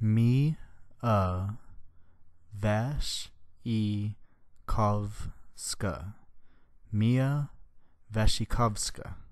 me a uh, vash i kovska. Mia Vashikovska.